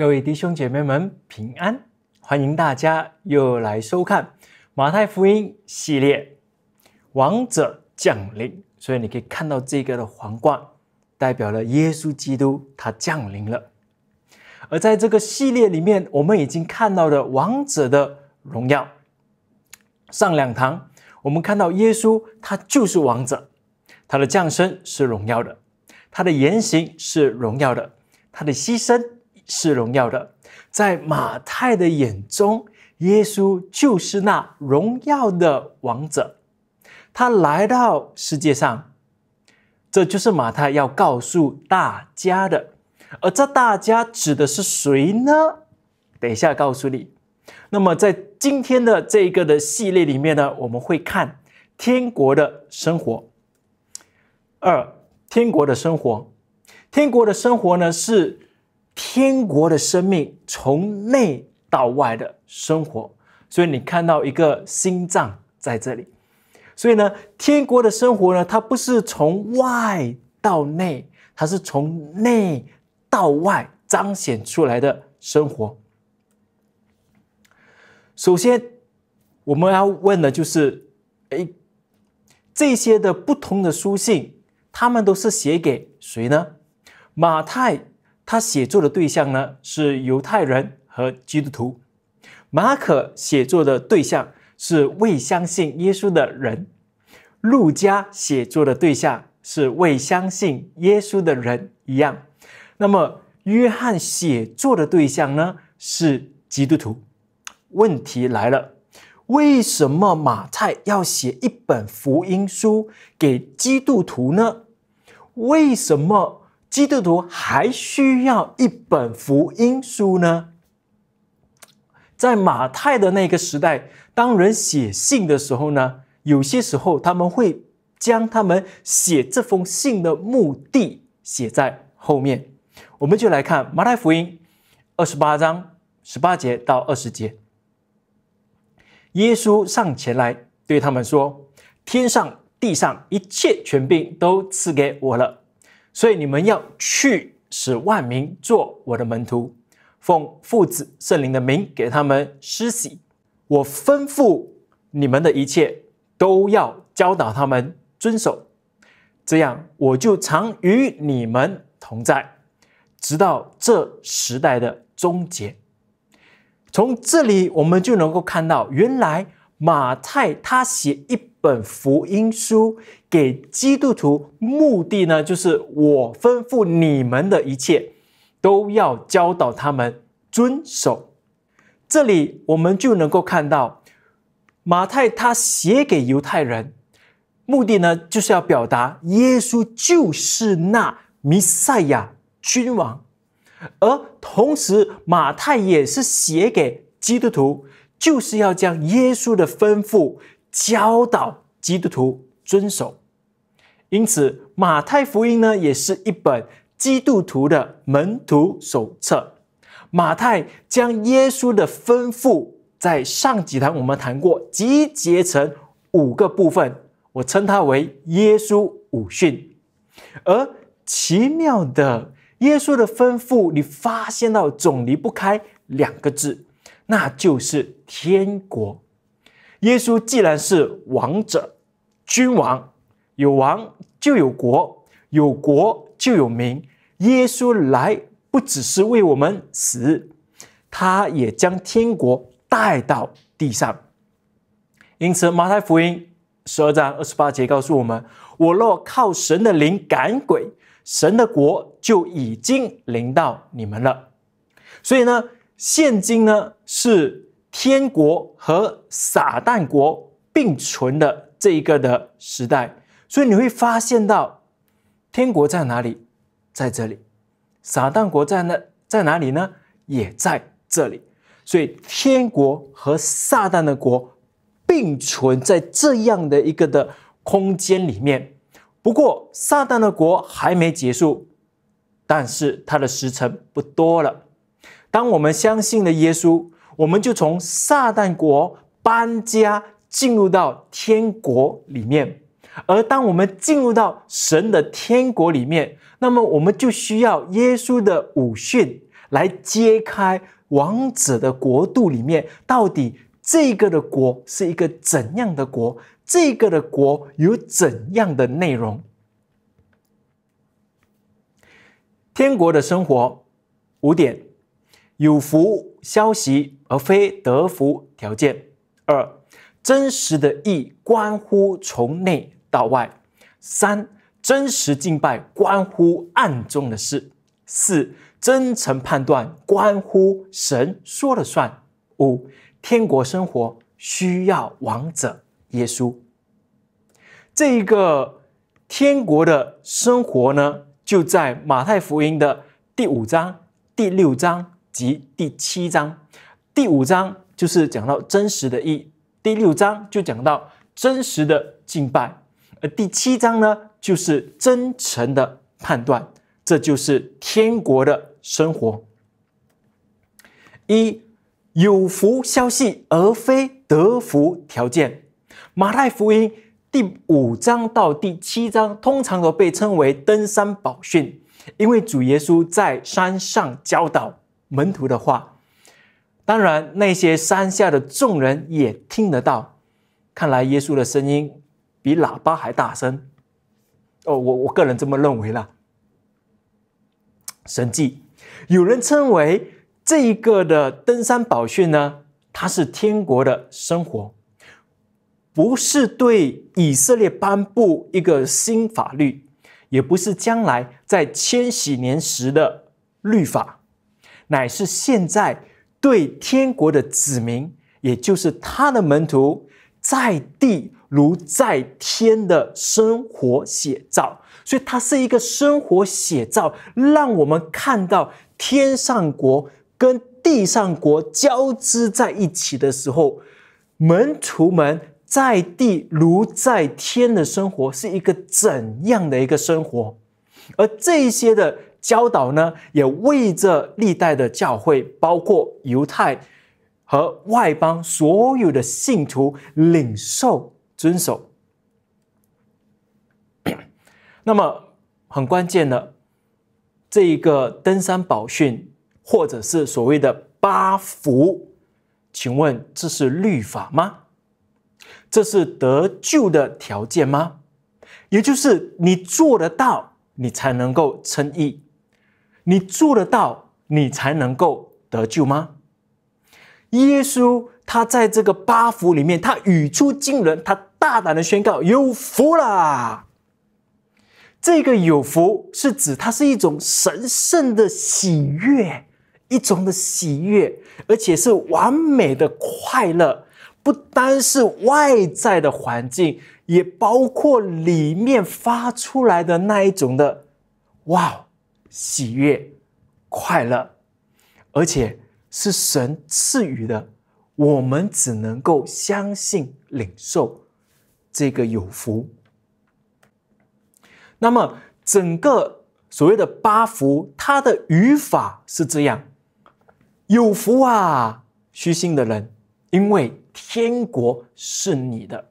各位弟兄姐妹们，平安！欢迎大家又来收看《马太福音》系列《王者降临》。所以你可以看到这个的皇冠，代表了耶稣基督他降临了。而在这个系列里面，我们已经看到了王者的荣耀。上两堂我们看到耶稣他就是王者，他的降生是荣耀的，他的言行是荣耀的，他的牺牲。是荣耀的，在马太的眼中，耶稣就是那荣耀的王者。他来到世界上，这就是马太要告诉大家的。而这大家指的是谁呢？等一下告诉你。那么，在今天的这一个的系列里面呢，我们会看天国的生活。二、天国的生活，天国的生活呢是。天国的生命从内到外的生活，所以你看到一个心脏在这里。所以呢，天国的生活呢，它不是从外到内，它是从内到外彰显出来的生活。首先，我们要问的就是：哎，这些的不同的书信，他们都是写给谁呢？马太。他写作的对象呢是犹太人和基督徒，马可写作的对象是未相信耶稣的人，路加写作的对象是未相信耶稣的人一样，那么约翰写作的对象呢是基督徒。问题来了，为什么马太要写一本福音书给基督徒呢？为什么？基督徒还需要一本福音书呢。在马太的那个时代，当人写信的时候呢，有些时候他们会将他们写这封信的目的写在后面。我们就来看马太福音二十八章十八节到二十节。耶稣上前来对他们说：“天上地上一切权柄都赐给我了。”所以你们要去，使万民做我的门徒，奉父子圣灵的名给他们施洗。我吩咐你们的一切，都要教导他们遵守，这样我就常与你们同在，直到这时代的终结。从这里我们就能够看到，原来。马太他写一本福音书给基督徒，目的呢就是我吩咐你们的一切，都要教导他们遵守。这里我们就能够看到，马太他写给犹太人，目的呢就是要表达耶稣就是那弥赛亚君王，而同时马太也是写给基督徒。就是要将耶稣的吩咐教导基督徒遵守，因此马太福音呢也是一本基督徒的门徒手册。马太将耶稣的吩咐，在上几堂我们谈过，集结成五个部分，我称它为耶稣五训。而奇妙的耶稣的吩咐，你发现到总离不开两个字，那就是。天国，耶稣既然是王者、君王，有王就有国，有国就有民。耶稣来不只是为我们死，他也将天国带到地上。因此，马太福音十二章二十八节告诉我们：“我若靠神的灵赶鬼，神的国就已经临到你们了。”所以呢，现今呢是。天国和撒旦国并存的这一个的时代，所以你会发现到，天国在哪里，在这里；撒旦国在那，在哪里呢？也在这里。所以天国和撒旦的国并存在这样的一个的空间里面。不过撒旦的国还没结束，但是它的时辰不多了。当我们相信了耶稣。我们就从撒旦国搬家进入到天国里面，而当我们进入到神的天国里面，那么我们就需要耶稣的五训来揭开王子的国度里面到底这个的国是一个怎样的国，这个的国有怎样的内容？天国的生活五点。有福消息，而非得福条件。二，真实的意关乎从内到外。三，真实敬拜关乎暗中的事。四，真诚判断关乎神说了算。五，天国生活需要王者耶稣。这一个天国的生活呢，就在马太福音的第五章、第六章。及第七章，第五章就是讲到真实的意，第六章就讲到真实的敬拜，而第七章呢就是真诚的判断，这就是天国的生活。一有福消息而非得福条件。马太福音第五章到第七章通常都被称为登山宝训，因为主耶稣在山上教导。门徒的话，当然那些山下的众人也听得到。看来耶稣的声音比喇叭还大声。哦，我我个人这么认为了。神迹，有人称为这一个的登山宝训呢，它是天国的生活，不是对以色列颁布一个新法律，也不是将来在千禧年时的律法。乃是现在对天国的子民，也就是他的门徒，在地如在天的生活写照，所以它是一个生活写照，让我们看到天上国跟地上国交织在一起的时候，门徒们在地如在天的生活是一个怎样的一个生活，而这些的。教导呢，也为着历代的教会，包括犹太和外邦所有的信徒领受遵守。那么很关键的，这一个登山宝训，或者是所谓的八福，请问这是律法吗？这是得救的条件吗？也就是你做得到，你才能够称义。你做得到，你才能够得救吗？耶稣他在这个八福里面，他语出惊人，他大胆的宣告有福啦！这个有福是指它是一种神圣的喜悦，一种的喜悦，而且是完美的快乐，不单是外在的环境，也包括里面发出来的那一种的，哇！喜悦、快乐，而且是神赐予的，我们只能够相信领受这个有福。那么，整个所谓的八福，它的语法是这样：有福啊，虚心的人，因为天国是你的。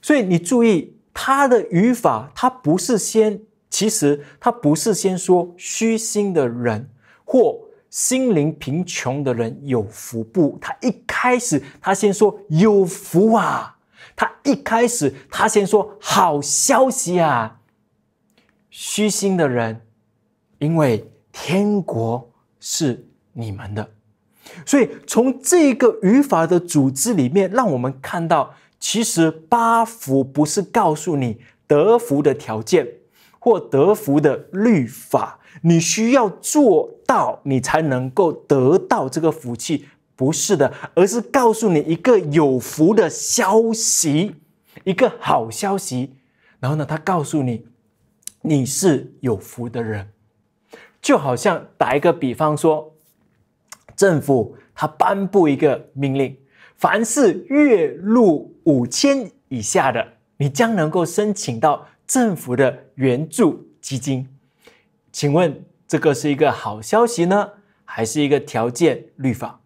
所以你注意它的语法，它不是先。其实他不是先说虚心的人或心灵贫穷的人有福不，他一开始他先说有福啊，他一开始他先说好消息啊。虚心的人，因为天国是你们的，所以从这个语法的组织里面，让我们看到，其实八福不是告诉你得福的条件。或得福的律法，你需要做到，你才能够得到这个福气。不是的，而是告诉你一个有福的消息，一个好消息。然后呢，他告诉你你是有福的人，就好像打一个比方说，政府他颁布一个命令，凡是月入五千以下的，你将能够申请到。政府的援助基金，请问这个是一个好消息呢，还是一个条件律法？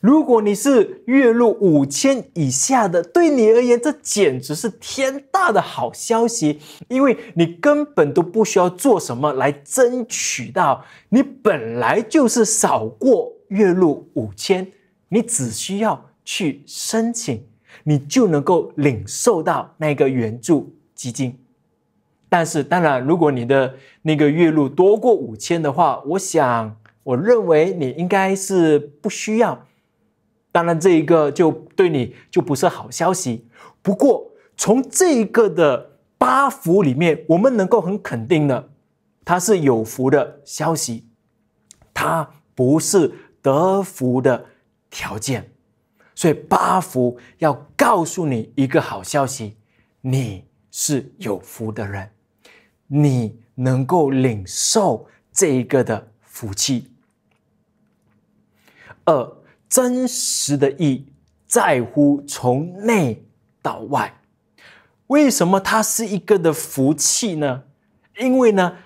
如果你是月入五千以下的，对你而言，这简直是天大的好消息，因为你根本都不需要做什么来争取到，你本来就是少过月入五千，你只需要去申请，你就能够领受到那个援助基金。但是，当然，如果你的那个月入多过五千的话，我想，我认为你应该是不需要。当然，这一个就对你就不是好消息。不过，从这一个的八福里面，我们能够很肯定的，它是有福的消息，它不是得福的条件。所以，八福要告诉你一个好消息，你是有福的人。你能够领受这一个的福气。二真实的意在乎从内到外。为什么它是一个的福气呢？因为呢，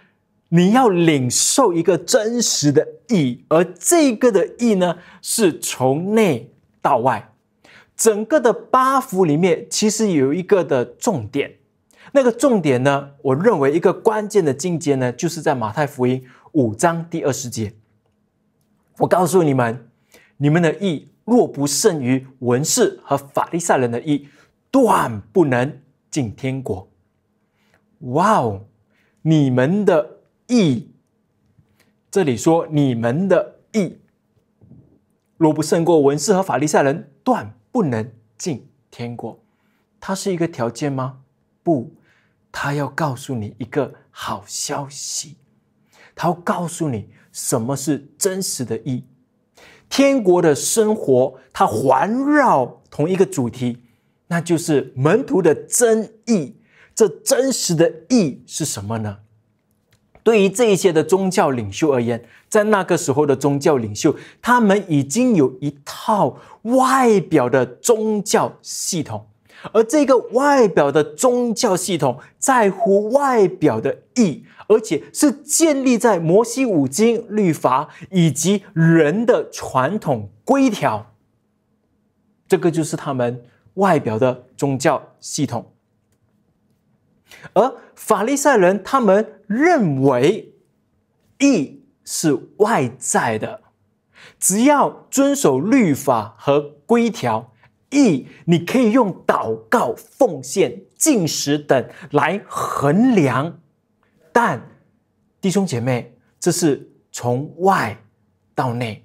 你要领受一个真实的意，而这个的意呢，是从内到外。整个的八福里面，其实有一个的重点。那个重点呢？我认为一个关键的境界呢，就是在马太福音五章第二十节。我告诉你们，你们的义若不胜于文士和法利赛人的义，断不能进天国。哇哦，你们的义，这里说你们的义若不胜过文士和法利赛人，断不能进天国。它是一个条件吗？不。他要告诉你一个好消息，他要告诉你什么是真实的义，天国的生活，它环绕同一个主题，那就是门徒的真义。这真实的义是什么呢？对于这一些的宗教领袖而言，在那个时候的宗教领袖，他们已经有一套外表的宗教系统。而这个外表的宗教系统在乎外表的义，而且是建立在摩西五经、律法以及人的传统规条。这个就是他们外表的宗教系统。而法利赛人他们认为义是外在的，只要遵守律法和规条。义，你可以用祷告、奉献、进食等来衡量，但弟兄姐妹，这是从外到内，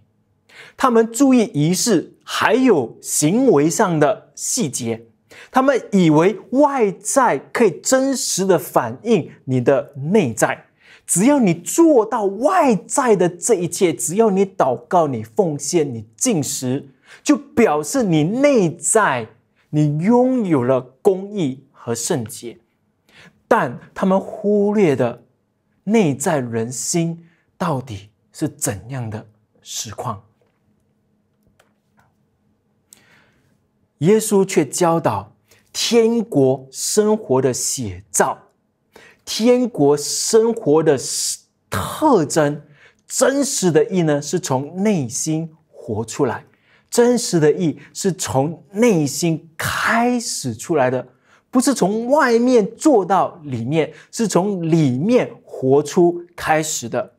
他们注意仪式，还有行为上的细节，他们以为外在可以真实的反映你的内在。只要你做到外在的这一切，只要你祷告、你奉献、你进食。就表示你内在你拥有了公义和圣洁，但他们忽略的内在人心到底是怎样的实况？耶稣却教导天国生活的写照，天国生活的特征，真实的意呢？是从内心活出来。真实的义是从内心开始出来的，不是从外面做到里面，是从里面活出开始的。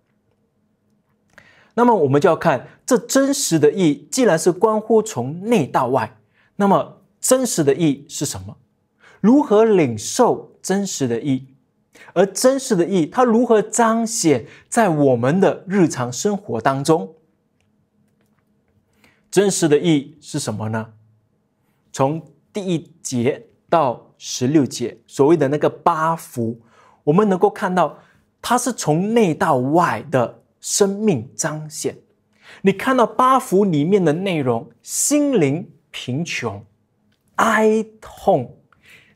那么，我们就要看这真实的义，既然是关乎从内到外，那么真实的义是什么？如何领受真实的义？而真实的义，它如何彰显在我们的日常生活当中？真实的意义是什么呢？从第一节到十六节，所谓的那个八福，我们能够看到，它是从内到外的生命彰显。你看到八福里面的内容：心灵贫穷、哀痛、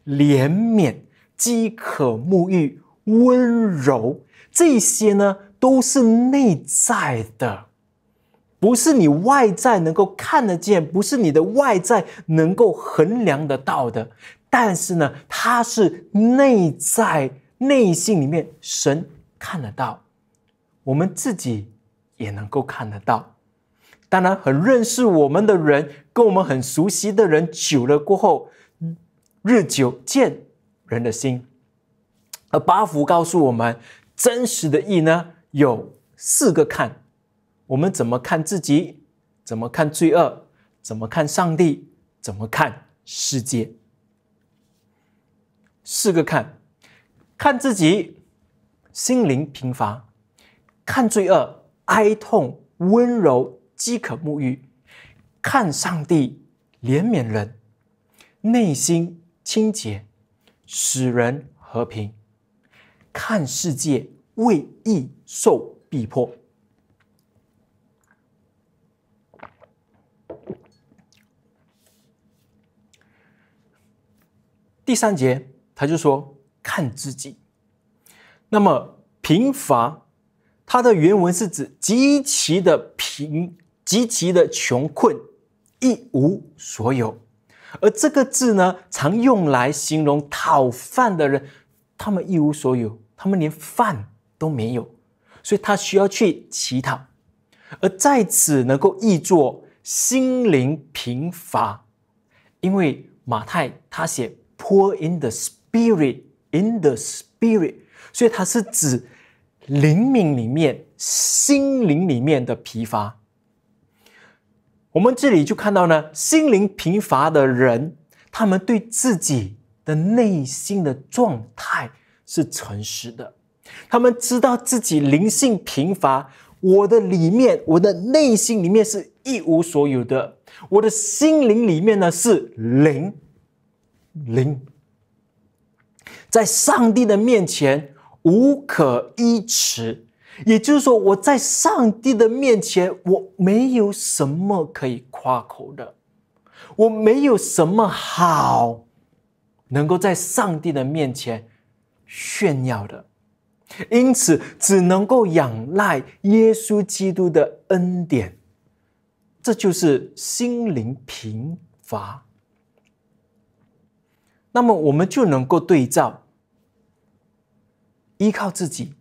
怜悯、饥渴、沐浴、温柔，这些呢，都是内在的。不是你外在能够看得见，不是你的外在能够衡量得到的，但是呢，它是内在内心里面神看得到，我们自己也能够看得到。当然，很认识我们的人，跟我们很熟悉的人，久了过后，日久见人的心。而八福告诉我们，真实的意呢，有四个看。我们怎么看自己？怎么看罪恶？怎么看上帝？怎么看世界？四个看：看自己，心灵贫乏；看罪恶，哀痛、温柔、饥渴、沐浴；看上帝，怜悯人，内心清洁，使人和平；看世界，为义受逼迫。第三节，他就说：“看自己，那么贫乏。”它的原文是指极其的贫，极其的穷困，一无所有。而这个字呢，常用来形容讨饭的人，他们一无所有，他们连饭都没有，所以他需要去乞讨。而在此能够译作“心灵贫乏”，因为马太他写。Poor in the spirit, in the spirit，所以它是指灵敏里面、心灵里面的疲乏。我们这里就看到呢，心灵贫乏的人，他们对自己的内心的状态是诚实的，他们知道自己灵性贫乏，我的里面、我的内心里面是一无所有的，我的心灵里面呢是零。零，在上帝的面前无可依持，也就是说，我在上帝的面前，我没有什么可以夸口的，我没有什么好能够在上帝的面前炫耀的，因此，只能够仰赖耶稣基督的恩典，这就是心灵贫乏。那么我们就能够对照，依靠自己，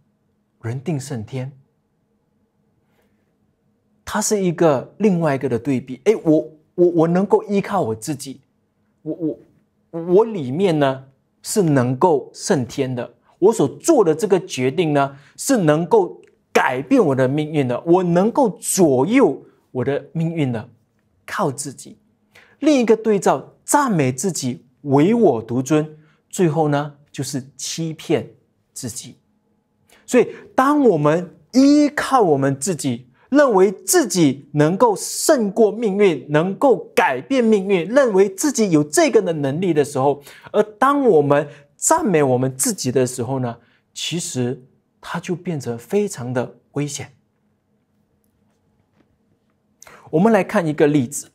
人定胜天。它是一个另外一个的对比。哎，我我我能够依靠我自己，我我我里面呢是能够胜天的。我所做的这个决定呢是能够改变我的命运的。我能够左右我的命运的，靠自己。另一个对照，赞美自己。唯我独尊，最后呢，就是欺骗自己。所以，当我们依靠我们自己，认为自己能够胜过命运，能够改变命运，认为自己有这个的能力的时候，而当我们赞美我们自己的时候呢，其实它就变得非常的危险。我们来看一个例子，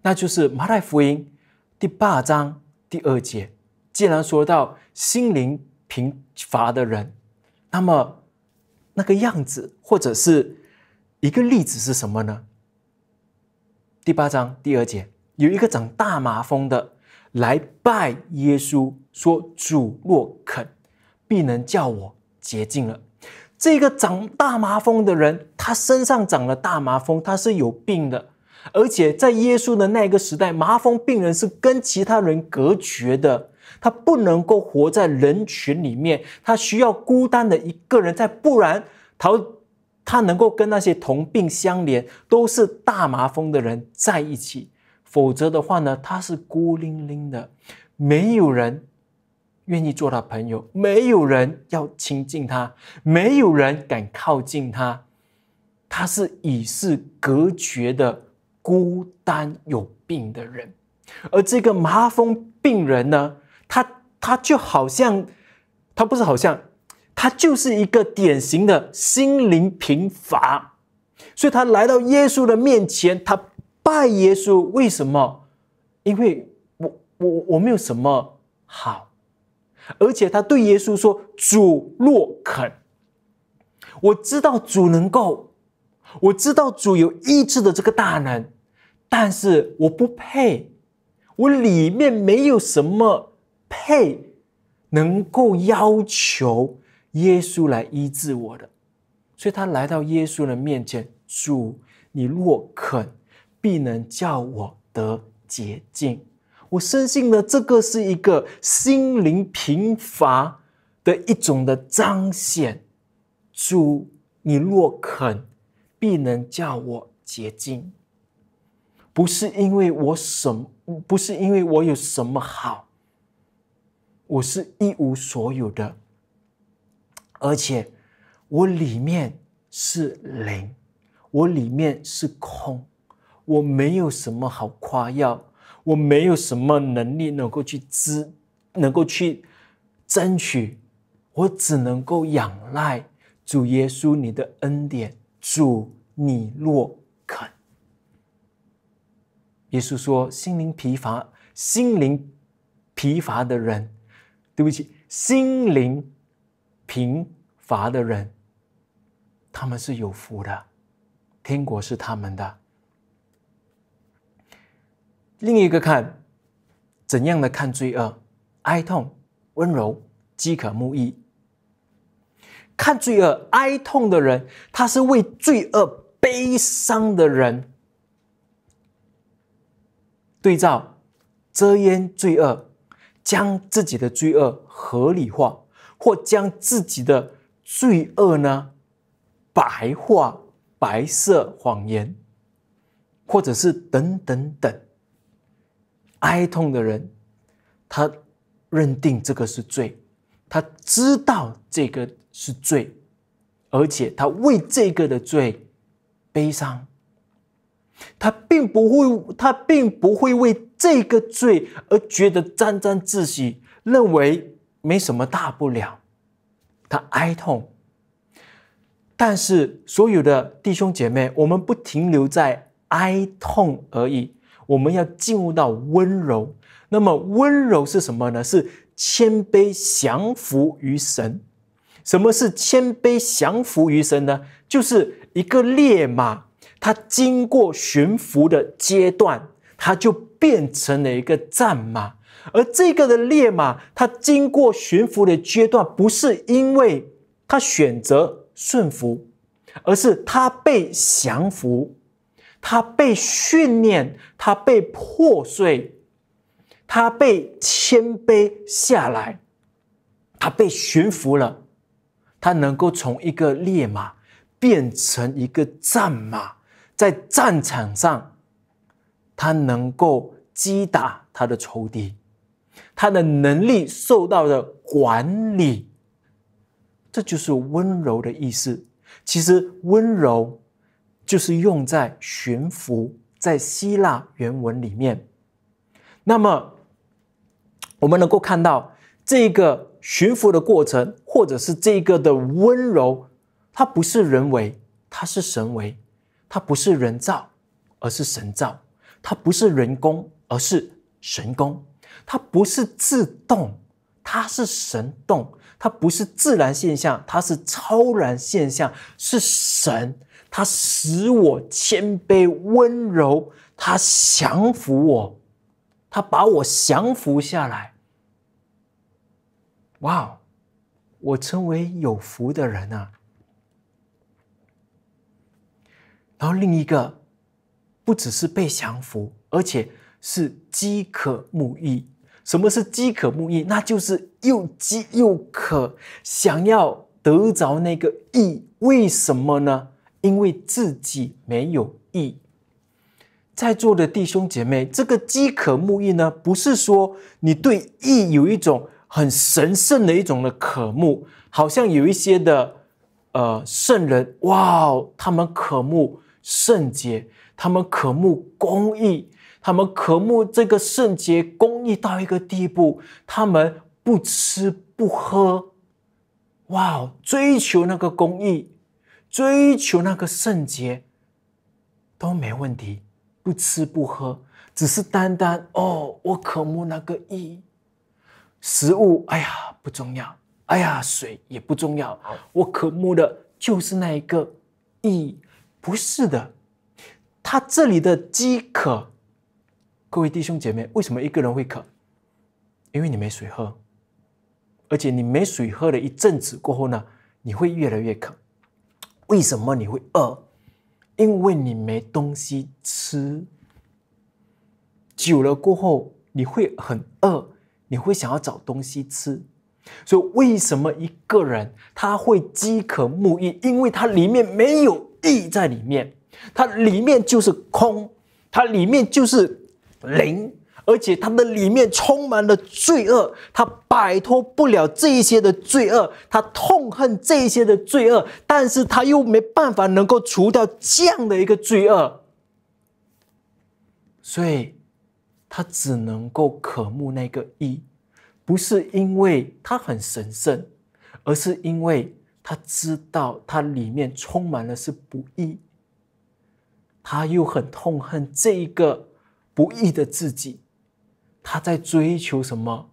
那就是马太福音。第八章第二节，既然说到心灵贫乏的人，那么那个样子或者是一个例子是什么呢？第八章第二节有一个长大麻风的来拜耶稣，说：“主若肯，必能叫我洁净了。”这个长大麻风的人，他身上长了大麻风，他是有病的。而且在耶稣的那个时代，麻风病人是跟其他人隔绝的，他不能够活在人群里面，他需要孤单的一个人在，不然他他能够跟那些同病相怜、都是大麻风的人在一起，否则的话呢，他是孤零零的，没有人愿意做他朋友，没有人要亲近他，没有人敢靠近他，他是与世隔绝的。孤单有病的人，而这个麻风病人呢，他他就好像，他不是好像，他就是一个典型的心灵贫乏，所以他来到耶稣的面前，他拜耶稣。为什么？因为我我我没有什么好，而且他对耶稣说：“主若肯，我知道主能够，我知道主有医治的这个大能。”但是我不配，我里面没有什么配能够要求耶稣来医治我的，所以他来到耶稣的面前：“主，你若肯，必能叫我得洁净。”我深信呢，这个是一个心灵贫乏的一种的彰显。“主，你若肯，必能叫我洁净。”不是因为我什，不是因为我有什么好，我是一无所有的，而且我里面是零，我里面是空，我没有什么好夸耀，我没有什么能力能够去支，能够去争取，我只能够仰赖主耶稣你的恩典，主你若。耶稣说：“心灵疲乏，心灵疲乏的人，对不起，心灵贫乏的人，他们是有福的，天国是他们的。”另一个看怎样的看罪恶、哀痛、温柔、饥渴、沐浴，看罪恶、哀痛的人，他是为罪恶悲伤的人。对照遮掩罪恶，将自己的罪恶合理化，或将自己的罪恶呢白化白色谎言，或者是等等等。哀痛的人，他认定这个是罪，他知道这个是罪，而且他为这个的罪悲伤。他并不会，他并不会为这个罪而觉得沾沾自喜，认为没什么大不了。他哀痛，但是所有的弟兄姐妹，我们不停留在哀痛而已，我们要进入到温柔。那么温柔是什么呢？是谦卑降服于神。什么是谦卑降服于神呢？就是一个烈马。他经过悬浮的阶段，他就变成了一个战马。而这个的烈马，他经过悬浮的阶段，不是因为他选择顺服，而是他被降服，他被训练，他被破碎，他被谦卑下来，他被驯服了，他能够从一个烈马变成一个战马。在战场上，他能够击打他的仇敌，他的能力受到的管理，这就是温柔的意思。其实温柔就是用在悬浮，在希腊原文里面。那么我们能够看到这个悬浮的过程，或者是这个的温柔，它不是人为，它是神为。它不是人造，而是神造；它不是人工，而是神工；它不是自动，它是神动；它不是自然现象，它是超然现象，是神。它使我谦卑温柔，它降服我，它把我降服下来。哇！我成为有福的人啊！然后另一个，不只是被降服，而且是饥渴慕义。什么是饥渴慕义？那就是又饥又渴，想要得着那个义。为什么呢？因为自己没有义。在座的弟兄姐妹，这个饥渴慕义呢，不是说你对义有一种很神圣的一种的渴慕，好像有一些的呃圣人，哇，他们渴慕。圣洁，他们渴慕公益，他们渴慕这个圣洁公益到一个地步，他们不吃不喝，哇，追求那个公益，追求那个圣洁都没问题，不吃不喝，只是单单哦，我渴慕那个义，食物，哎呀，不重要，哎呀，水也不重要，我渴慕的就是那一个义。不是的，他这里的饥渴，各位弟兄姐妹，为什么一个人会渴？因为你没水喝，而且你没水喝了一阵子过后呢，你会越来越渴。为什么你会饿？因为你没东西吃，久了过后你会很饿，你会想要找东西吃。所以为什么一个人他会饥渴目欲？因为他里面没有。意在里面，它里面就是空，它里面就是零，而且它的里面充满了罪恶，他摆脱不了这一些的罪恶，他痛恨这一些的罪恶，但是他又没办法能够除掉这样的一个罪恶，所以，他只能够渴慕那个一，不是因为它很神圣，而是因为。他知道他里面充满了是不义，他又很痛恨这一个不义的自己，他在追求什么？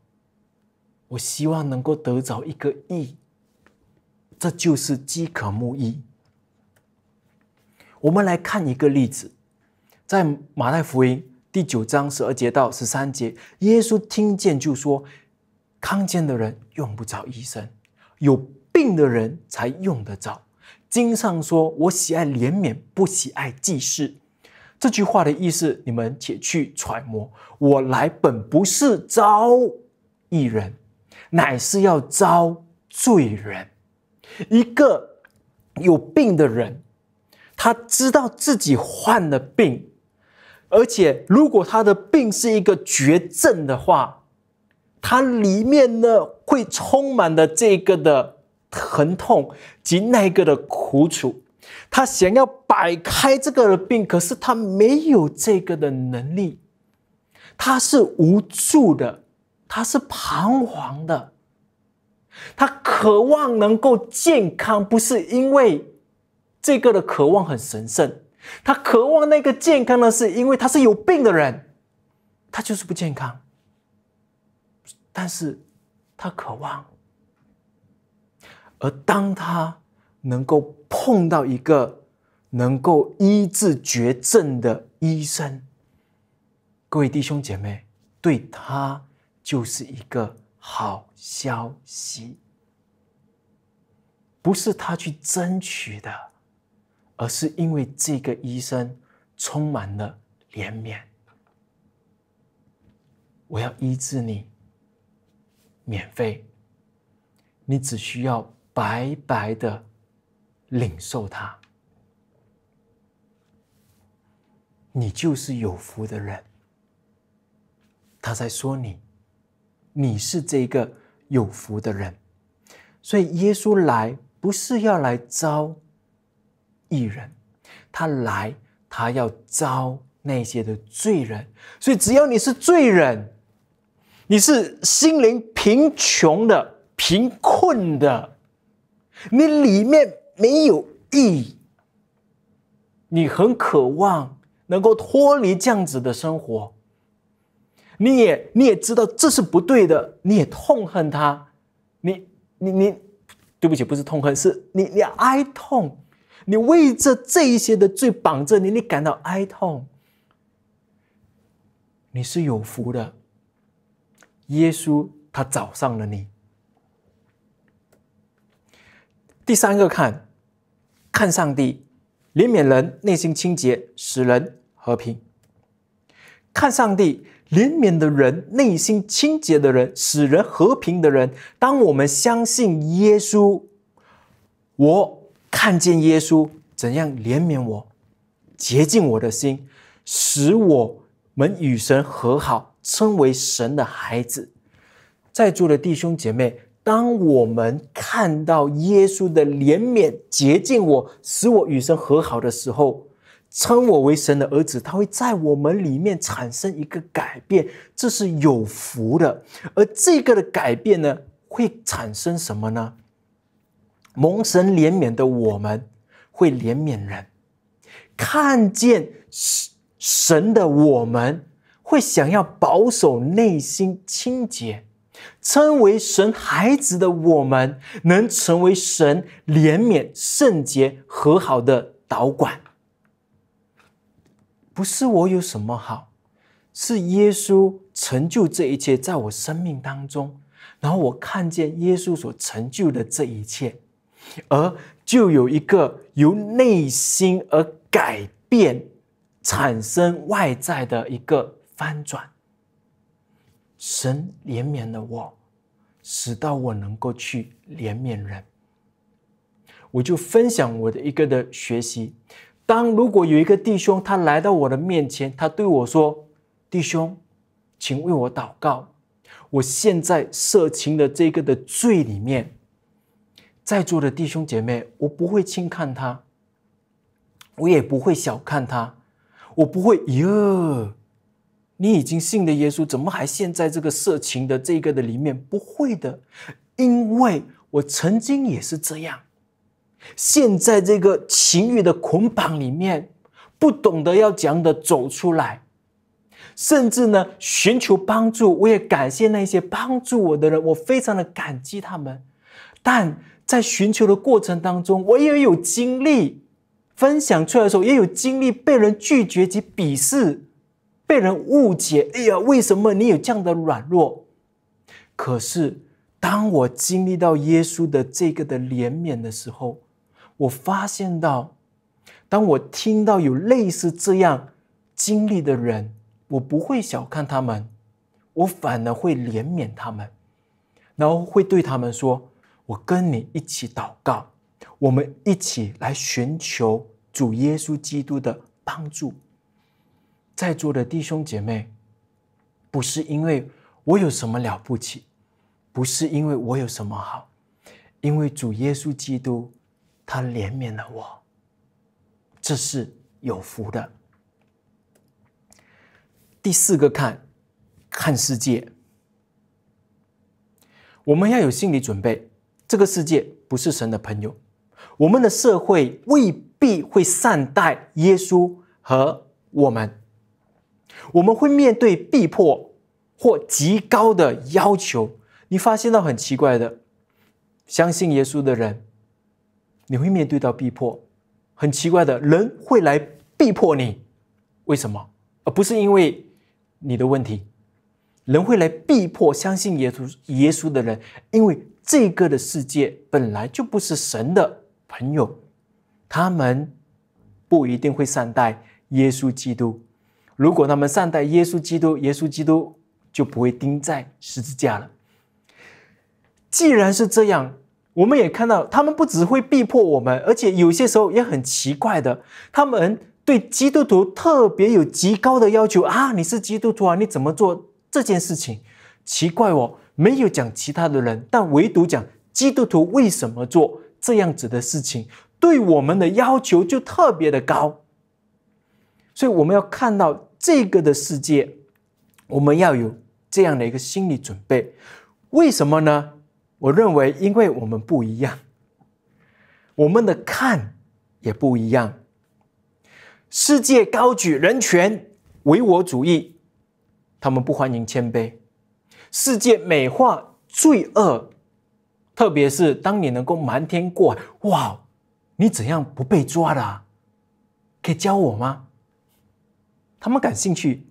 我希望能够得着一个义，这就是饥渴慕义。我们来看一个例子，在马太福音第九章十二节到十三节，耶稣听见就说：“康健的人用不着医生，有。”病的人才用得着。经上说：“我喜爱怜悯，不喜爱祭事。”这句话的意思，你们且去揣摩。我来本不是招一人，乃是要招罪人。一个有病的人，他知道自己患了病，而且如果他的病是一个绝症的话，他里面呢会充满了这个的。疼痛及那个的苦楚，他想要摆开这个的病，可是他没有这个的能力，他是无助的，他是彷徨的，他渴望能够健康，不是因为这个的渴望很神圣，他渴望那个健康的是因为他是有病的人，他就是不健康，但是他渴望。而当他能够碰到一个能够医治绝症的医生，各位弟兄姐妹，对他就是一个好消息。不是他去争取的，而是因为这个医生充满了怜悯。我要医治你，免费，你只需要。白白的领受他，你就是有福的人。他在说你，你是这个有福的人。所以耶稣来不是要来招艺人，他来他要招那些的罪人。所以只要你是罪人，你是心灵贫穷的、贫困的。你里面没有意义，你很渴望能够脱离这样子的生活，你也你也知道这是不对的，你也痛恨他，你你你，对不起，不是痛恨，是你你哀痛，你为着这一些的罪绑着你，你感到哀痛，你是有福的，耶稣他找上了你。第三个看，看上帝怜悯人内心清洁，使人和平。看上帝怜悯的人，内心清洁的人，使人和平的人。当我们相信耶稣，我看见耶稣怎样怜悯我，洁净我的心，使我们与神和好，称为神的孩子。在座的弟兄姐妹。当我们看到耶稣的怜悯洁净我，使我与神和好的时候，称我为神的儿子，他会在我们里面产生一个改变，这是有福的。而这个的改变呢，会产生什么呢？蒙神怜悯的我们会怜悯人，看见神神的我们会想要保守内心清洁。称为神孩子的我们，能成为神怜悯、圣洁、和好的导管。不是我有什么好，是耶稣成就这一切，在我生命当中。然后我看见耶稣所成就的这一切，而就有一个由内心而改变，产生外在的一个翻转。神怜悯了我，使到我能够去怜悯人。我就分享我的一个的学习。当如果有一个弟兄他来到我的面前，他对我说：“弟兄，请为我祷告，我现在色情的这个的罪里面。”在座的弟兄姐妹，我不会轻看他，我也不会小看他，我不会哟、你已经信了耶稣，怎么还陷在这个色情的这个的里面？不会的，因为我曾经也是这样，陷在这个情欲的捆绑里面，不懂得要讲的走出来，甚至呢寻求帮助。我也感谢那些帮助我的人，我非常的感激他们。但在寻求的过程当中，我也有经历分享出来的时候，也有经历被人拒绝及鄙视。被人误解，哎呀，为什么你有这样的软弱？可是当我经历到耶稣的这个的怜悯的时候，我发现到，当我听到有类似这样经历的人，我不会小看他们，我反而会怜悯他们，然后会对他们说：“我跟你一起祷告，我们一起来寻求主耶稣基督的帮助。”在座的弟兄姐妹，不是因为我有什么了不起，不是因为我有什么好，因为主耶稣基督他怜悯了我，这是有福的。第四个，看看世界，我们要有心理准备，这个世界不是神的朋友，我们的社会未必会善待耶稣和我们。我们会面对逼迫或极高的要求。你发现到很奇怪的，相信耶稣的人，你会面对到逼迫。很奇怪的人会来逼迫你，为什么？而不是因为你的问题。人会来逼迫相信耶稣耶稣的人，因为这个的世界本来就不是神的朋友，他们不一定会善待耶稣基督。如果他们善待耶稣基督，耶稣基督就不会钉在十字架了。既然是这样，我们也看到他们不只会逼迫我们，而且有些时候也很奇怪的，他们对基督徒特别有极高的要求啊！你是基督徒啊，你怎么做这件事情？奇怪哦，没有讲其他的人，但唯独讲基督徒为什么做这样子的事情，对我们的要求就特别的高。所以我们要看到。这个的世界，我们要有这样的一个心理准备。为什么呢？我认为，因为我们不一样，我们的看也不一样。世界高举人权、唯我主义，他们不欢迎谦卑。世界美化罪恶，特别是当你能够瞒天过海，哇，你怎样不被抓的？可以教我吗？他们感兴趣，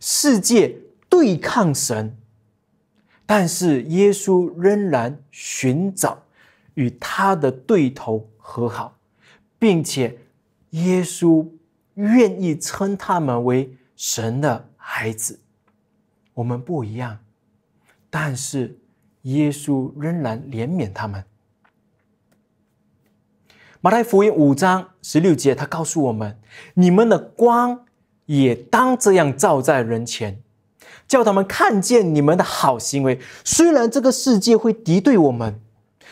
世界对抗神，但是耶稣仍然寻找与他的对头和好，并且耶稣愿意称他们为神的孩子。我们不一样，但是耶稣仍然怜悯他们。马太福音五章十六节，他告诉我们：“你们的光。”也当这样照在人前，叫他们看见你们的好行为。虽然这个世界会敌对我们，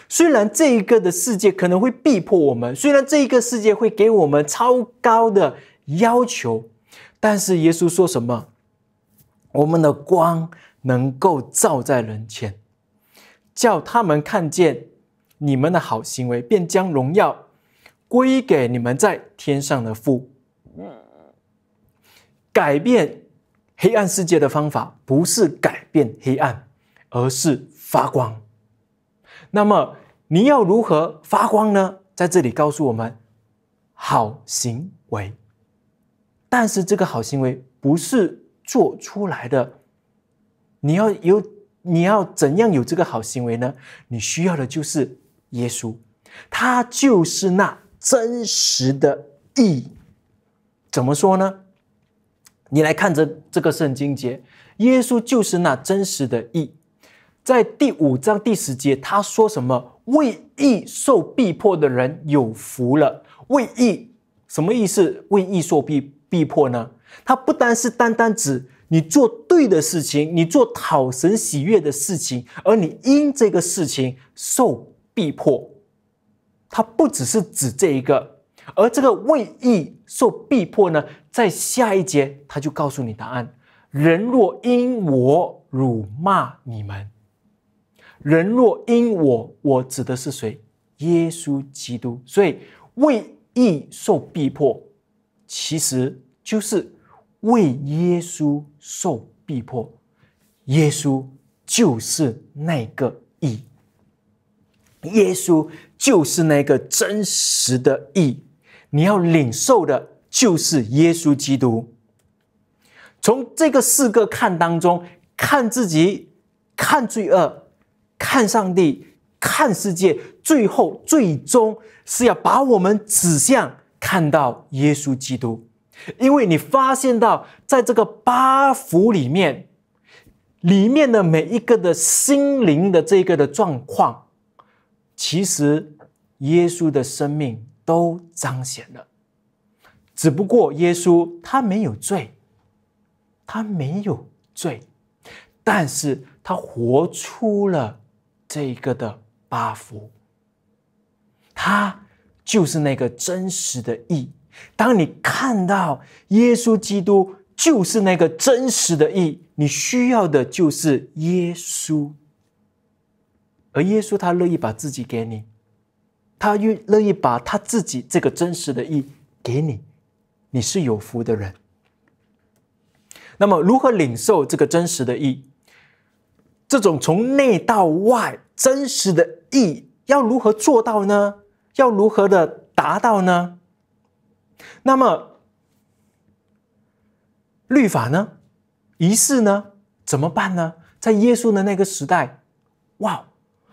虽然这一个的世界可能会逼迫我们，虽然这一个世界会给我们超高的要求，但是耶稣说什么？我们的光能够照在人前，叫他们看见你们的好行为，便将荣耀归给你们在天上的父。嗯。改变黑暗世界的方法不是改变黑暗，而是发光。那么你要如何发光呢？在这里告诉我们：好行为。但是这个好行为不是做出来的，你要有，你要怎样有这个好行为呢？你需要的就是耶稣，他就是那真实的义。怎么说呢？你来看这这个圣经节，耶稣就是那真实的义，在第五章第十节，他说什么？为义受逼迫的人有福了。为义什么意思？为义受逼逼迫呢？他不单是单单指你做对的事情，你做讨神喜悦的事情，而你因这个事情受逼迫，他不只是指这一个。而这个为义受逼迫呢，在下一节他就告诉你答案：人若因我辱骂你们，人若因我，我指的是谁？耶稣基督。所以为义受逼迫，其实就是为耶稣受逼迫。耶稣就是那个义，耶稣就是那个真实的义。你要领受的就是耶稣基督。从这个四个看当中，看自己，看罪恶，看上帝，看世界，最后最终是要把我们指向看到耶稣基督，因为你发现到在这个八福里面，里面的每一个的心灵的这个的状况，其实耶稣的生命。都彰显了，只不过耶稣他没有罪，他没有罪，但是他活出了这个的八福，他就是那个真实的义。当你看到耶稣基督就是那个真实的义，你需要的就是耶稣，而耶稣他乐意把自己给你。他愿乐意把他自己这个真实的意给你，你是有福的人。那么，如何领受这个真实的意？这种从内到外真实的意，要如何做到呢？要如何的达到呢？那么，律法呢？仪式呢？怎么办呢？在耶稣的那个时代，哇，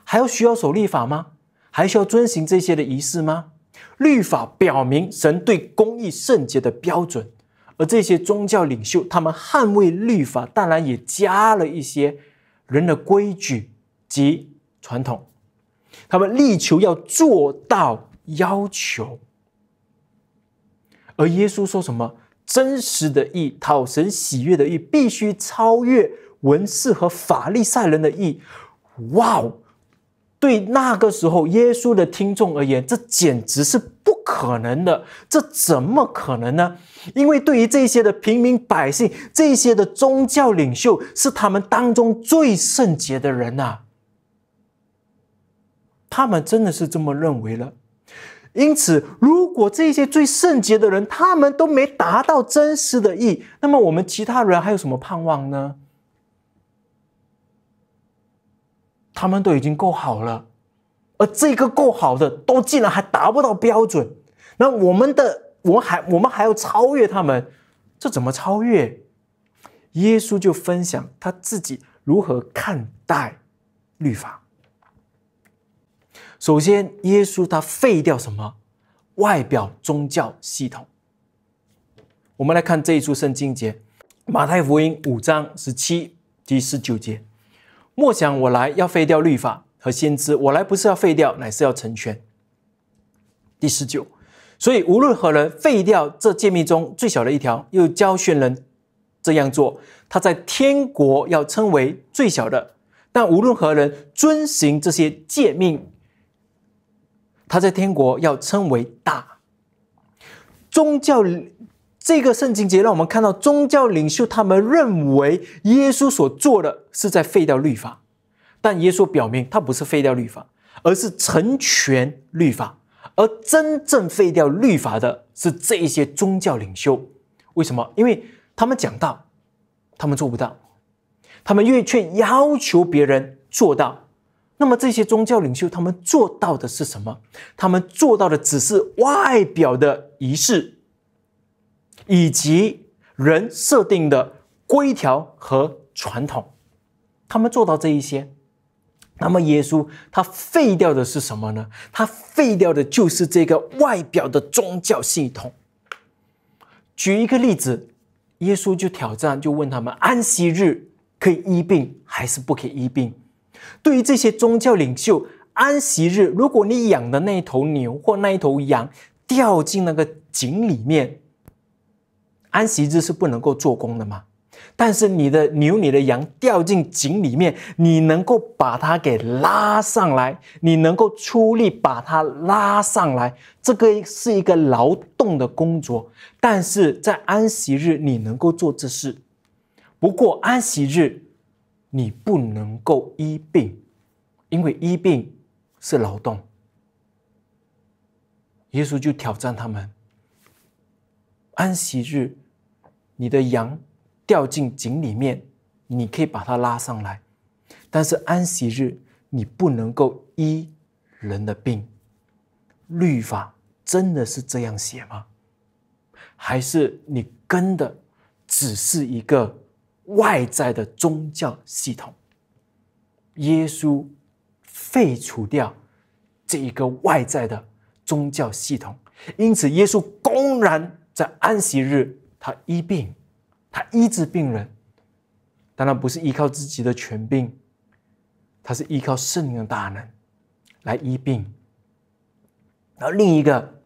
还要需要守律法吗？还需要遵循这些的仪式吗？律法表明神对公义、圣洁的标准，而这些宗教领袖他们捍卫律法，当然也加了一些人的规矩及传统，他们力求要做到要求。而耶稣说什么真实的意，讨神喜悦的意，必须超越文士和法利赛人的意。哇哦！对那个时候耶稣的听众而言，这简直是不可能的。这怎么可能呢？因为对于这些的平民百姓，这些的宗教领袖是他们当中最圣洁的人呐。他们真的是这么认为了。因此，如果这些最圣洁的人他们都没达到真实的意，那么我们其他人还有什么盼望呢？他们都已经够好了，而这个够好的都竟然还达不到标准，那我们的我们还我们还要超越他们，这怎么超越？耶稣就分享他自己如何看待律法。首先，耶稣他废掉什么？外表宗教系统。我们来看这一处圣经节，《马太福音》五章十七及十九节。莫想我来要废掉律法和先知，我来不是要废掉，乃是要成全。第十九，所以无论何人废掉这诫命中最小的一条，又教训人这样做，他在天国要称为最小的；但无论何人遵行这些诫命，他在天国要称为大。宗教。这个圣经节让我们看到，宗教领袖他们认为耶稣所做的是在废掉律法，但耶稣表明他不是废掉律法，而是成全律法。而真正废掉律法的是这些宗教领袖。为什么？因为他们讲到，他们做不到，他们意却要求别人做到。那么这些宗教领袖他们做到的是什么？他们做到的只是外表的仪式。以及人设定的规条和传统，他们做到这一些，那么耶稣他废掉的是什么呢？他废掉的就是这个外表的宗教系统。举一个例子，耶稣就挑战，就问他们：安息日可以医病还是不可以医病？对于这些宗教领袖，安息日，如果你养的那一头牛或那一头羊掉进那个井里面。安息日是不能够做工的吗？但是你的牛、你的羊掉进井里面，你能够把它给拉上来，你能够出力把它拉上来，这个是一个劳动的工作。但是在安息日你能够做这事，不过安息日你不能够医病，因为医病是劳动。耶稣就挑战他们：安息日。你的羊掉进井里面，你可以把它拉上来，但是安息日你不能够医人的病。律法真的是这样写吗？还是你跟的只是一个外在的宗教系统？耶稣废除掉这一个外在的宗教系统，因此耶稣公然在安息日。他医病，他医治病人，当然不是依靠自己的权柄，他是依靠圣灵的大能来医病。然后另一个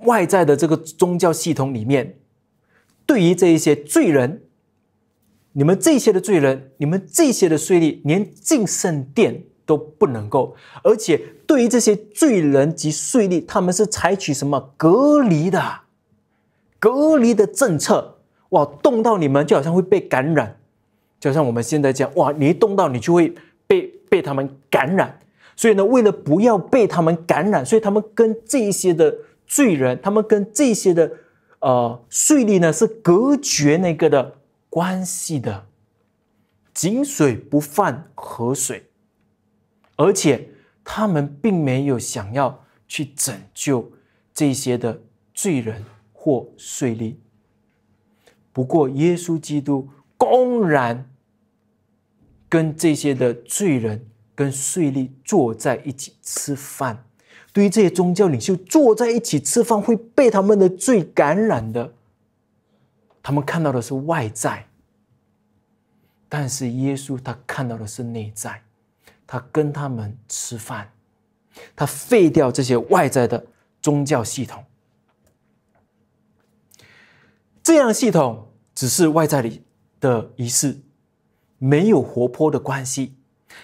外在的这个宗教系统里面，对于这一些罪人，你们这些的罪人，你们这些的税吏，连进圣殿都不能够，而且对于这些罪人及税吏，他们是采取什么隔离的？隔离的政策，哇，动到你们就好像会被感染，就像我们现在这样，哇，你一动到你就会被被他们感染。所以呢，为了不要被他们感染，所以他们跟这些的罪人，他们跟这些的呃税力呢是隔绝那个的关系的，井水不犯河水，而且他们并没有想要去拯救这些的罪人。或税吏，不过耶稣基督公然跟这些的罪人、跟税吏坐在一起吃饭。对于这些宗教领袖坐在一起吃饭会被他们的罪感染的，他们看到的是外在，但是耶稣他看到的是内在，他跟他们吃饭，他废掉这些外在的宗教系统。这样的系统只是外在里的仪式，没有活泼的关系，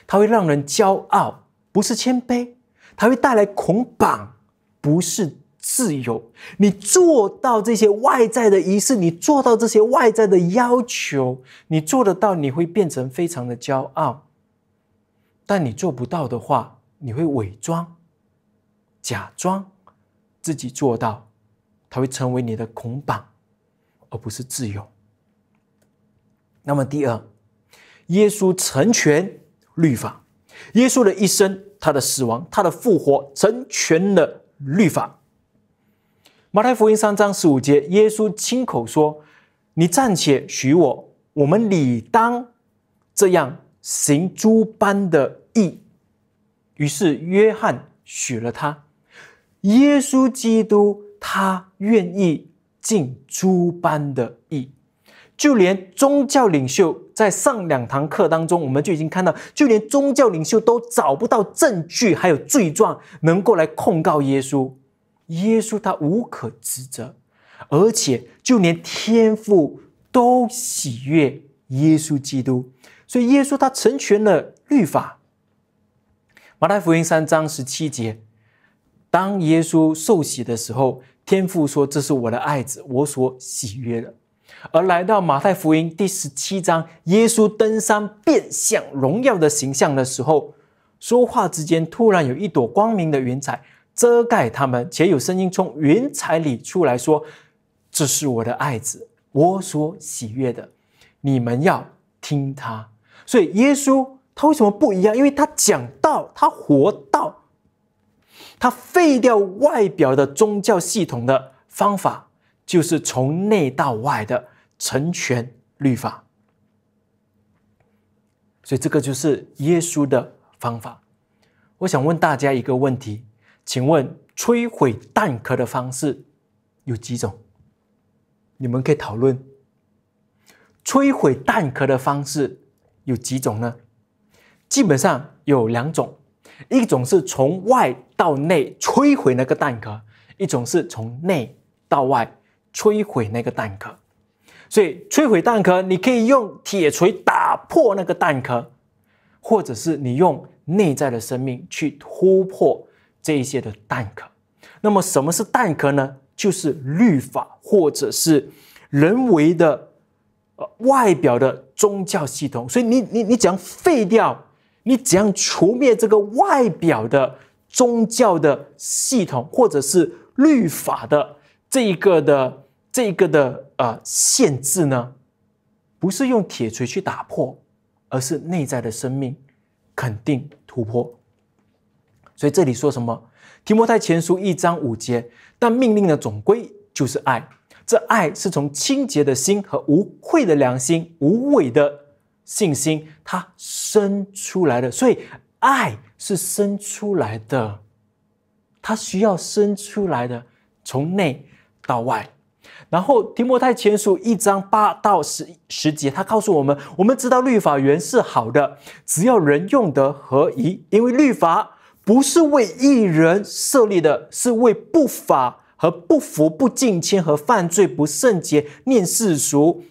它会让人骄傲，不是谦卑；它会带来捆绑，不是自由。你做到这些外在的仪式，你做到这些外在的要求，你做得到，你会变成非常的骄傲；但你做不到的话，你会伪装，假装自己做到，它会成为你的捆绑。而不是自由。那么，第二，耶稣成全律法。耶稣的一生，他的死亡，他的复活，成全了律法。马太福音三章十五节，耶稣亲口说：“你暂且许我，我们理当这样行诸般的义。”于是约翰许了他。耶稣基督，他愿意。敬诸般的意，就连宗教领袖在上两堂课当中，我们就已经看到，就连宗教领袖都找不到证据，还有罪状能够来控告耶稣。耶稣他无可指责，而且就连天父都喜悦耶稣基督，所以耶稣他成全了律法。马太福音三章十七节，当耶稣受洗的时候。天父说：“这是我的爱子，我所喜悦的。”而来到马太福音第十七章，耶稣登山变相荣耀的形象的时候，说话之间，突然有一朵光明的云彩遮盖他们，且有声音从云彩里出来说：“这是我的爱子，我所喜悦的，你们要听他。”所以，耶稣他为什么不一样？因为他讲道，他活到。他废掉外表的宗教系统的方法，就是从内到外的成全律法。所以，这个就是耶稣的方法。我想问大家一个问题：请问摧毁蛋壳的方式有几种？你们可以讨论。摧毁蛋壳的方式有几种呢？基本上有两种，一种是从外。到内摧毁那个蛋壳，一种是从内到外摧毁那个蛋壳，所以摧毁蛋壳，你可以用铁锤打破那个蛋壳，或者是你用内在的生命去突破这一些的蛋壳。那么什么是蛋壳呢？就是律法或者是人为的呃外表的宗教系统。所以你你你怎样废掉？你怎样除灭这个外表的？宗教的系统，或者是律法的这一个的这一个的呃限制呢，不是用铁锤去打破，而是内在的生命肯定突破。所以这里说什么？提摩太前书一章五节，但命令的总归就是爱。这爱是从清洁的心和无愧的良心、无畏的信心它生出来的。所以爱。是生出来的，他需要生出来的，从内到外。然后提摩太前书一章八到十十节，他告诉我们，我们知道律法原是好的，只要人用得合宜。因为律法不是为一人设立的，是为不法和不服不敬虔和犯罪不圣洁念世俗。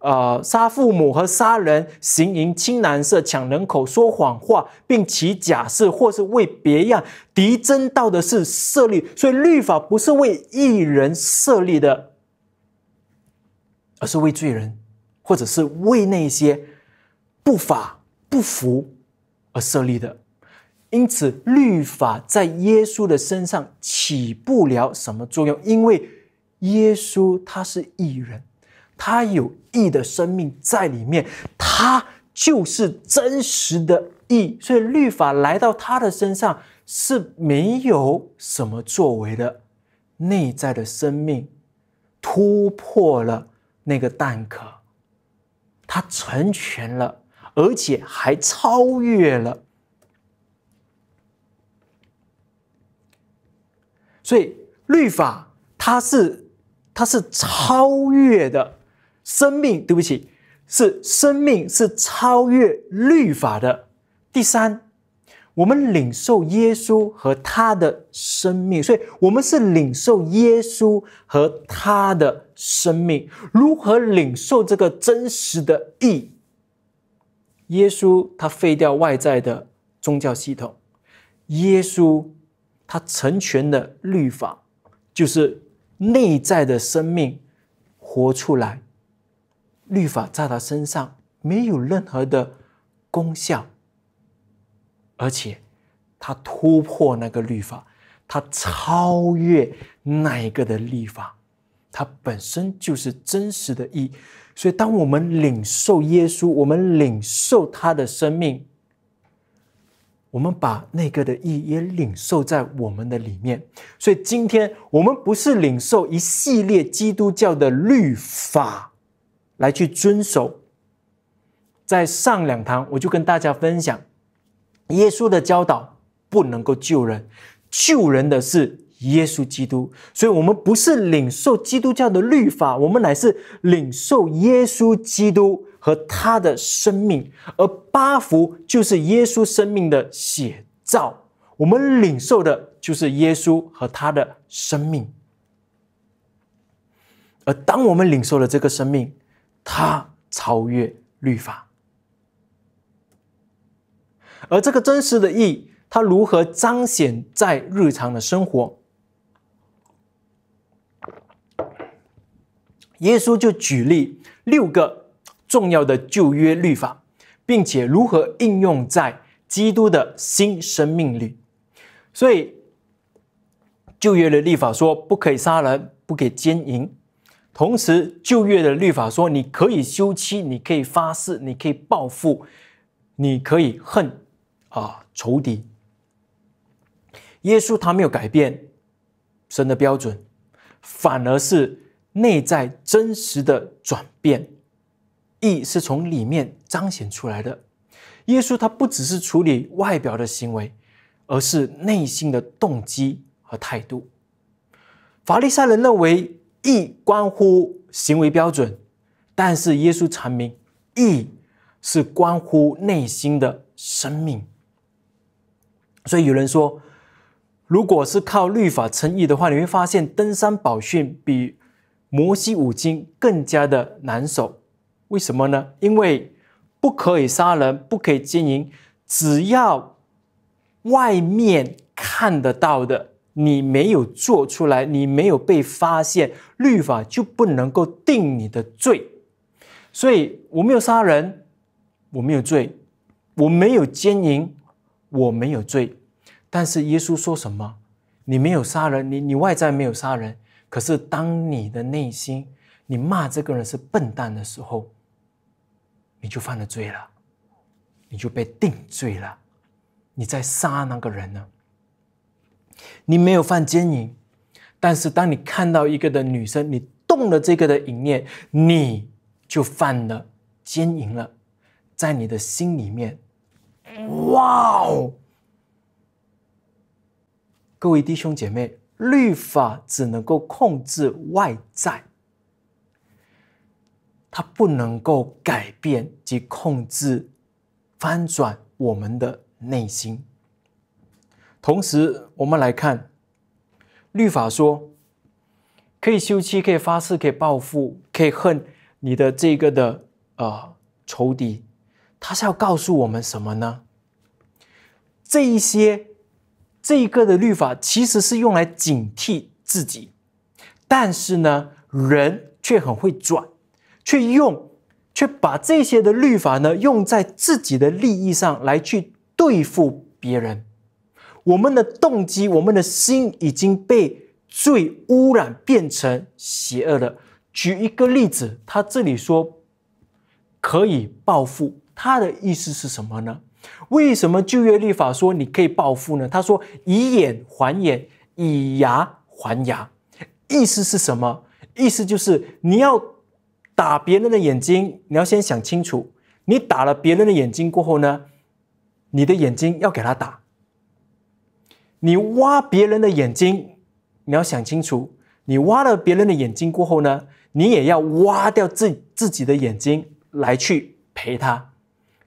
呃，杀父母和杀人、行淫、青男色、抢人口、说谎话，并起假誓，或是为别样敌争，道的是设立。所以，律法不是为一人设立的，而是为罪人，或者是为那些不法不服而设立的。因此，律法在耶稣的身上起不了什么作用，因为耶稣他是异人。他有义的生命在里面，他就是真实的义，所以律法来到他的身上是没有什么作为的。内在的生命突破了那个蛋壳，他成全了，而且还超越了。所以律法，它是它是超越的。生命，对不起，是生命是超越律法的。第三，我们领受耶稣和他的生命，所以我们是领受耶稣和他的生命。如何领受这个真实的义？耶稣他废掉外在的宗教系统，耶稣他成全的律法就是内在的生命活出来。律法在他身上没有任何的功效，而且他突破那个律法，他超越那一个的律法，他本身就是真实的意。所以，当我们领受耶稣，我们领受他的生命，我们把那个的意也领受在我们的里面。所以，今天我们不是领受一系列基督教的律法。来去遵守，在上两堂我就跟大家分享，耶稣的教导不能够救人，救人的是耶稣基督，所以我们不是领受基督教的律法，我们乃是领受耶稣基督和他的生命，而八福就是耶稣生命的写照，我们领受的就是耶稣和他的生命，而当我们领受了这个生命。它超越律法，而这个真实的义，它如何彰显在日常的生活？耶稣就举例六个重要的旧约律法，并且如何应用在基督的新生命里。所以，旧约的立法说，不可以杀人，不可以奸淫。同时，旧约的律法说，你可以休妻，你可以发誓，你可以报复，你可以恨啊仇敌。耶稣他没有改变神的标准，反而是内在真实的转变，义是从里面彰显出来的。耶稣他不只是处理外表的行为，而是内心的动机和态度。法利赛人认为。义关乎行为标准，但是耶稣阐明，义是关乎内心的生命。所以有人说，如果是靠律法成义的话，你会发现登山宝训比摩西五经更加的难守。为什么呢？因为不可以杀人，不可以奸淫，只要外面看得到的。你没有做出来，你没有被发现，律法就不能够定你的罪。所以我没有杀人，我没有罪，我没有奸淫，我没有罪。但是耶稣说什么？你没有杀人，你你外在没有杀人，可是当你的内心你骂这个人是笨蛋的时候，你就犯了罪了，你就被定罪了。你在杀那个人呢？你没有犯奸淫，但是当你看到一个的女生，你动了这个的淫念，你就犯了奸淫了。在你的心里面，哇哦！各位弟兄姐妹，律法只能够控制外在，它不能够改变及控制翻转我们的内心。同时，我们来看律法说可以休妻，可以发誓，可以报复，可以恨你的这个的呃仇敌，他是要告诉我们什么呢？这一些这一个的律法其实是用来警惕自己，但是呢，人却很会转，却用却把这些的律法呢用在自己的利益上来去对付别人。我们的动机，我们的心已经被罪污染，变成邪恶了。举一个例子，他这里说可以报复，他的意思是什么呢？为什么就业立法说你可以报复呢？他说以眼还眼，以牙还牙，意思是什么？意思就是你要打别人的眼睛，你要先想清楚，你打了别人的眼睛过后呢，你的眼睛要给他打。你挖别人的眼睛，你要想清楚，你挖了别人的眼睛过后呢，你也要挖掉自自己的眼睛来去陪他，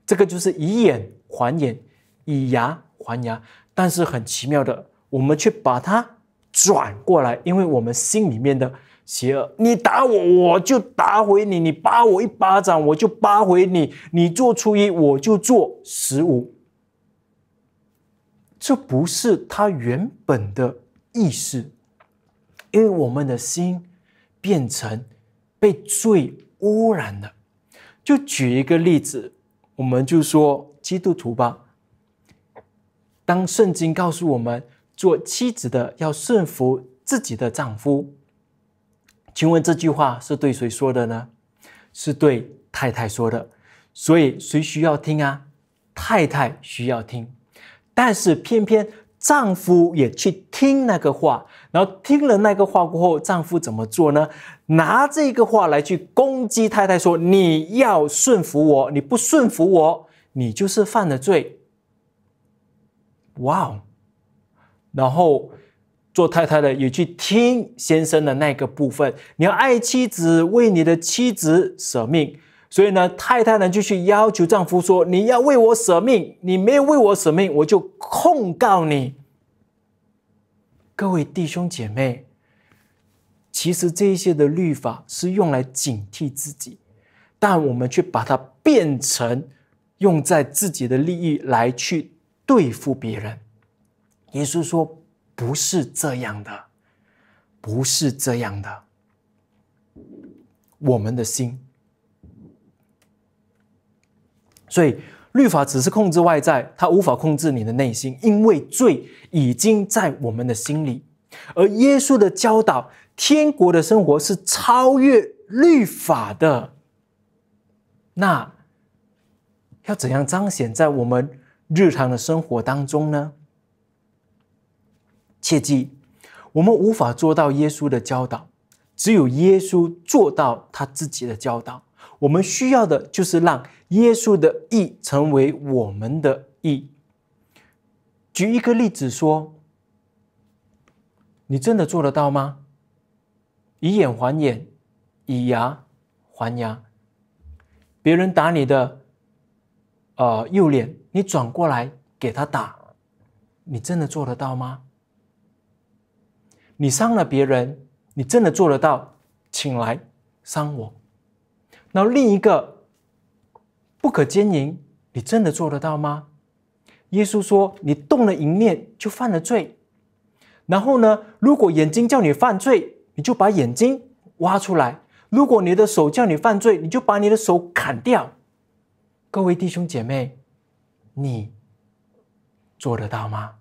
这个就是以眼还眼，以牙还牙。但是很奇妙的，我们却把它转过来，因为我们心里面的邪恶，你打我，我就打回你；你扒我一巴掌，我就扒回你；你做初一，我就做十五。这不是他原本的意识，因为我们的心变成被罪污染的。就举一个例子，我们就说基督徒吧。当圣经告诉我们，做妻子的要顺服自己的丈夫，请问这句话是对谁说的呢？是对太太说的。所以谁需要听啊？太太需要听。但是偏偏丈夫也去听那个话，然后听了那个话过后，丈夫怎么做呢？拿这个话来去攻击太太，说你要顺服我，你不顺服我，你就是犯了罪。哇哦！然后做太太的也去听先生的那个部分，你要爱妻子，为你的妻子舍命。所以呢，太太呢就去要求丈夫说：“你要为我舍命，你没有为我舍命，我就控告你。”各位弟兄姐妹，其实这一些的律法是用来警惕自己，但我们却把它变成用在自己的利益来去对付别人。耶稣说：“不是这样的，不是这样的，我们的心。”所以律法只是控制外在，它无法控制你的内心，因为罪已经在我们的心里。而耶稣的教导，天国的生活是超越律法的。那要怎样彰显在我们日常的生活当中呢？切记，我们无法做到耶稣的教导，只有耶稣做到他自己的教导。我们需要的就是让耶稣的义成为我们的义。举一个例子说，你真的做得到吗？以眼还眼，以牙还牙。别人打你的呃右脸，你转过来给他打，你真的做得到吗？你伤了别人，你真的做得到？请来伤我。然后另一个不可奸淫，你真的做得到吗？耶稣说：“你动了淫念就犯了罪。”然后呢，如果眼睛叫你犯罪，你就把眼睛挖出来；如果你的手叫你犯罪，你就把你的手砍掉。各位弟兄姐妹，你做得到吗？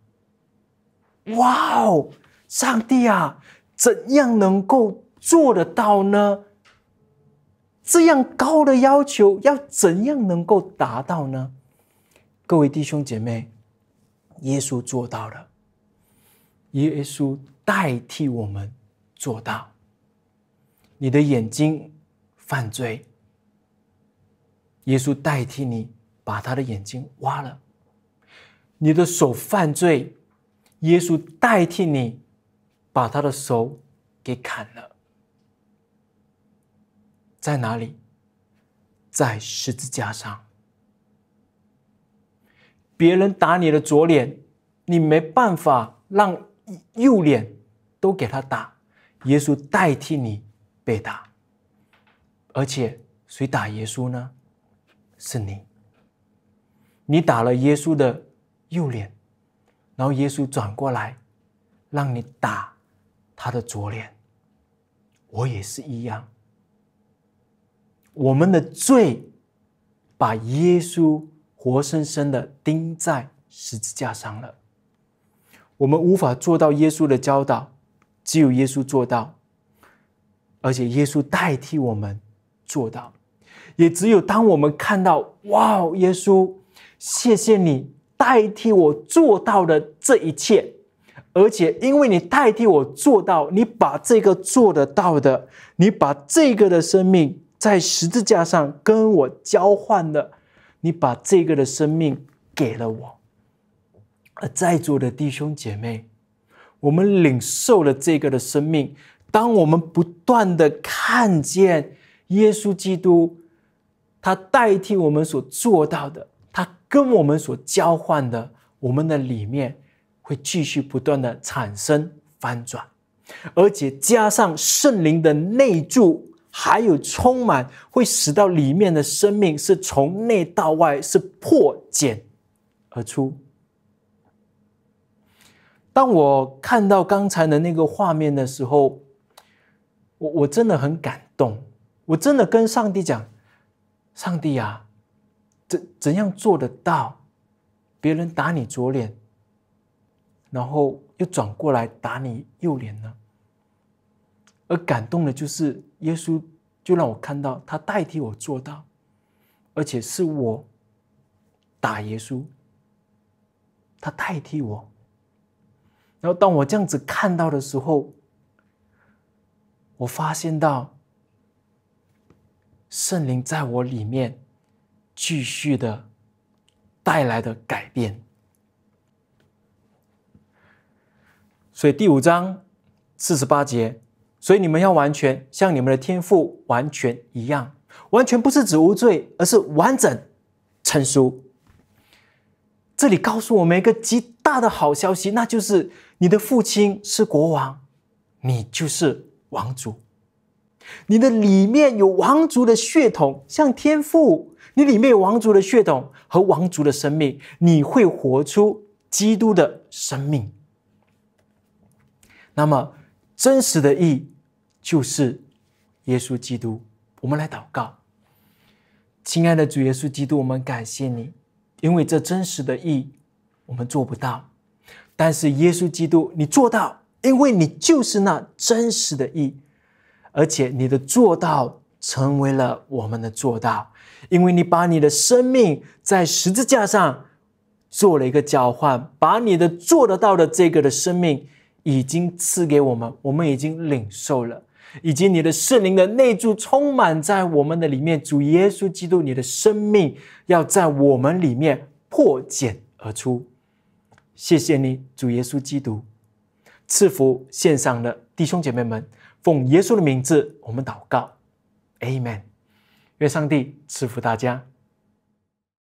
哇哦，上帝啊，怎样能够做得到呢？这样高的要求要怎样能够达到呢？各位弟兄姐妹，耶稣做到了。耶稣代替我们做到。你的眼睛犯罪，耶稣代替你把他的眼睛挖了；你的手犯罪，耶稣代替你把他的手给砍了。在哪里？在十字架上。别人打你的左脸，你没办法让右脸都给他打。耶稣代替你被打，而且谁打耶稣呢？是你。你打了耶稣的右脸，然后耶稣转过来让你打他的左脸。我也是一样。我们的罪把耶稣活生生的钉在十字架上了，我们无法做到耶稣的教导，只有耶稣做到，而且耶稣代替我们做到，也只有当我们看到，哇，耶稣，谢谢你代替我做到的这一切，而且因为你代替我做到，你把这个做得到的，你把这个的生命。在十字架上跟我交换的，你把这个的生命给了我。而在座的弟兄姐妹，我们领受了这个的生命。当我们不断的看见耶稣基督，他代替我们所做到的，他跟我们所交换的，我们的里面会继续不断的产生翻转，而且加上圣灵的内助还有充满，会使到里面的生命是从内到外是破茧而出。当我看到刚才的那个画面的时候，我我真的很感动。我真的跟上帝讲：“上帝啊，怎怎样做得到？别人打你左脸，然后又转过来打你右脸呢？”而感动的就是耶稣，就让我看到他代替我做到，而且是我打耶稣，他代替我。然后当我这样子看到的时候，我发现到圣灵在我里面继续的带来的改变。所以第五章四十八节。所以你们要完全像你们的天赋完全一样，完全不是指无罪，而是完整成熟。这里告诉我们一个极大的好消息，那就是你的父亲是国王，你就是王族。你的里面有王族的血统，像天赋，你里面有王族的血统和王族的生命，你会活出基督的生命。那么真实的意义。就是耶稣基督，我们来祷告。亲爱的主耶稣基督，我们感谢你，因为这真实的义我们做不到，但是耶稣基督，你做到，因为你就是那真实的义，而且你的做到成为了我们的做到，因为你把你的生命在十字架上做了一个交换，把你的做得到的这个的生命已经赐给我们，我们已经领受了。以及你的圣灵的内住充满在我们的里面，主耶稣基督，你的生命要在我们里面破茧而出。谢谢你，主耶稣基督，赐福献上的弟兄姐妹们，奉耶稣的名字，我们祷告，a m e n 愿上帝赐福大家。